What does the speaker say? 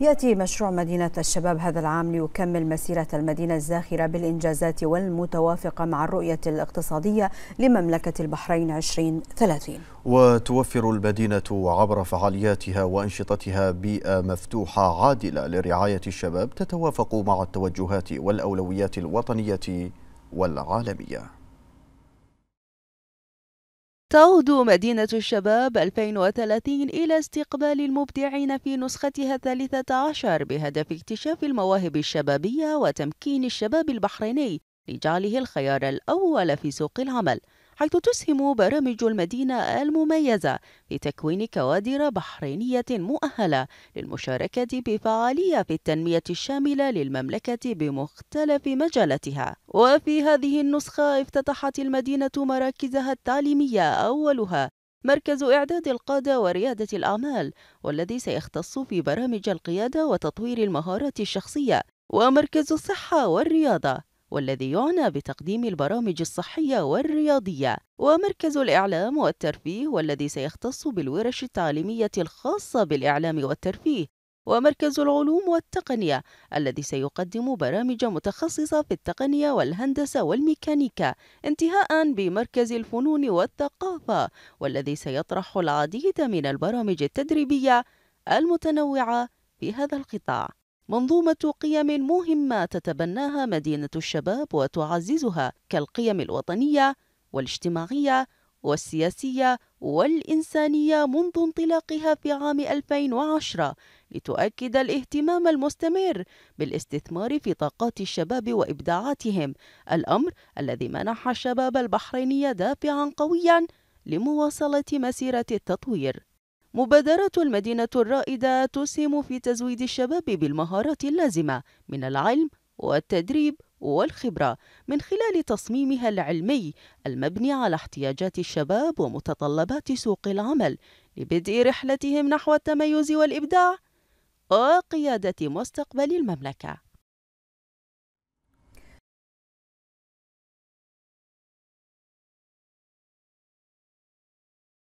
يأتي مشروع مدينة الشباب هذا العام ليكمل مسيرة المدينة الزاخرة بالإنجازات والمتوافقة مع الرؤية الاقتصادية لمملكة البحرين 2030 وتوفر المدينة عبر فعالياتها وأنشطتها بيئة مفتوحة عادلة لرعاية الشباب تتوافق مع التوجهات والأولويات الوطنية والعالمية تعود مدينة الشباب 2030 إلى استقبال المبدعين في نسختها الثالثة عشر بهدف اكتشاف المواهب الشبابية وتمكين الشباب البحريني لجعله الخيار الأول في سوق العمل حيث تسهم برامج المدينة المميزة في تكوين كوادر بحرينية مؤهلة للمشاركة بفعالية في التنمية الشاملة للمملكة بمختلف مجالاتها وفي هذه النسخة افتتحت المدينة مراكزها التعليمية أولها مركز إعداد القادة وريادة الأعمال والذي سيختص في برامج القيادة وتطوير المهارات الشخصية ومركز الصحة والرياضة والذي يعنى بتقديم البرامج الصحية والرياضية ومركز الإعلام والترفيه والذي سيختص بالورش التعليمية الخاصة بالإعلام والترفيه ومركز العلوم والتقنية الذي سيقدم برامج متخصصة في التقنية والهندسة والميكانيكا انتهاء بمركز الفنون والثقافة والذي سيطرح العديد من البرامج التدريبية المتنوعة في هذا القطاع منظومة قيم مهمة تتبناها مدينة الشباب وتعززها كالقيم الوطنية والاجتماعية والسياسية والإنسانية منذ انطلاقها في عام 2010 لتؤكد الاهتمام المستمر بالاستثمار في طاقات الشباب وإبداعاتهم الأمر الذي منح الشباب البحريني دافعا قويا لمواصلة مسيرة التطوير مبادرة المدينة الرائدة تسهم في تزويد الشباب بالمهارات اللازمة من العلم والتدريب والخبرة من خلال تصميمها العلمي المبني على احتياجات الشباب ومتطلبات سوق العمل لبدء رحلتهم نحو التميز والإبداع وقيادة مستقبل المملكة